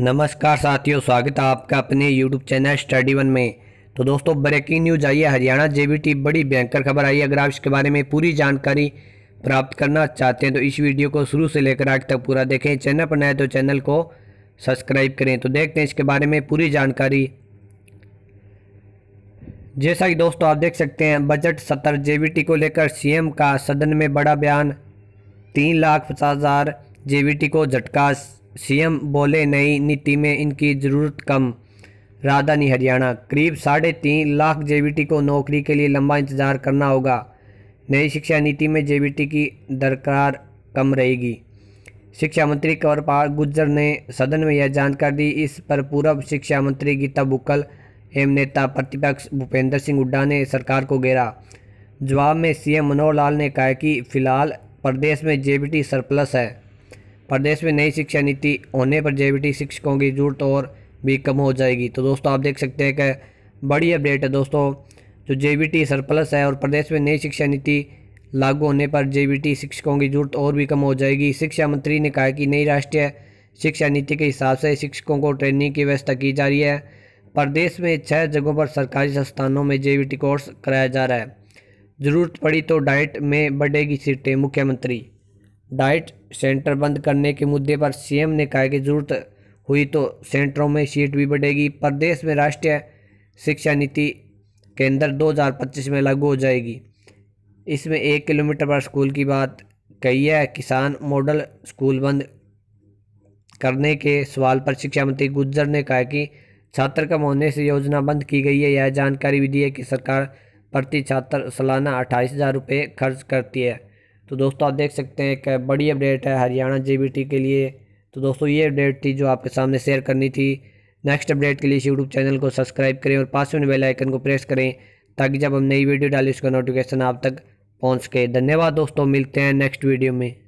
नमस्कार साथियों स्वागत है आपका अपने यूट्यूब चैनल स्टडी वन में तो दोस्तों ब्रेकिंग न्यूज आई है हरियाणा जेबीटी बड़ी भयंकर खबर आई है अगर आप इसके बारे में पूरी जानकारी प्राप्त करना चाहते हैं तो इस वीडियो को शुरू से लेकर आज तक पूरा देखें चैनल पर नए तो चैनल को सब्सक्राइब करें तो देखते हैं इसके बारे में पूरी जानकारी जैसा कि दोस्तों आप देख सकते हैं बजट सत्र जे को लेकर सीएम का सदन में बड़ा बयान तीन लाख पचास हज़ार को झटका सीएम बोले नई नीति में इनकी ज़रूरत कम राजधानी हरियाणा करीब साढ़े तीन लाख जेबीटी को नौकरी के लिए लंबा इंतजार करना होगा नई शिक्षा नीति में जेबीटी की दरकार कम रहेगी शिक्षा मंत्री कंवर गुज्जर ने सदन में यह जानकारी दी इस पर पूर्व शिक्षा मंत्री गीता बुक्कल एवं नेता प्रतिपक्ष भूपेंद्र सिंह हुड्डा ने सरकार को घेरा जवाब में सीएम मनोहर लाल ने कहा कि फिलहाल प्रदेश में जेबीटी सरप्लस है प्रदेश में नई शिक्षा नीति होने पर जे शिक्षकों की जरूरत और भी कम हो जाएगी तो दोस्तों आप देख सकते हैं कि बड़ी अपडेट है दोस्तों जो जे सरप्लस है और प्रदेश में नई शिक्षा नीति लागू होने पर जे शिक्षकों की जरूरत और भी कम हो जाएगी शिक्षा मंत्री ने कहा कि नई राष्ट्रीय शिक्षा नीति के हिसाब से शिक्षकों को ट्रेनिंग की व्यवस्था की जा रही है प्रदेश में छः जगहों पर सरकारी संस्थानों में जे कोर्स कराया जा रहा है ज़रूरत पड़ी तो डाइट में बढ़ेगी सीटें मुख्यमंत्री डाइट सेंटर बंद करने के मुद्दे पर सीएम ने कहा कि जरूरत हुई तो सेंटरों में सीट भी बढ़ेगी प्रदेश में राष्ट्रीय शिक्षा नीति केंद्र 2025 में लागू हो जाएगी इसमें एक किलोमीटर पर स्कूल की बात कही है किसान मॉडल स्कूल बंद करने के सवाल पर शिक्षा मंत्री गुज्जर ने कहा कि छात्र कम होने से योजना बंद की गई है यह जानकारी भी दी है कि सरकार प्रति छात्र सालाना अट्ठाईस हज़ार रुपये खर्च करती है तो दोस्तों आप देख सकते हैं एक बड़ी अपडेट है हरियाणा जे के लिए तो दोस्तों ये अपडेट थी जो आपके सामने शेयर करनी थी नेक्स्ट अपडेट के लिए यूट्यूब चैनल को सब्सक्राइब करें और पास में बेल आइकन को प्रेस करें ताकि जब हम नई वीडियो डालें उसका नोटिफिकेशन आप तक पहुंच सके धन्यवाद दोस्तों मिलते हैं नेक्स्ट वीडियो में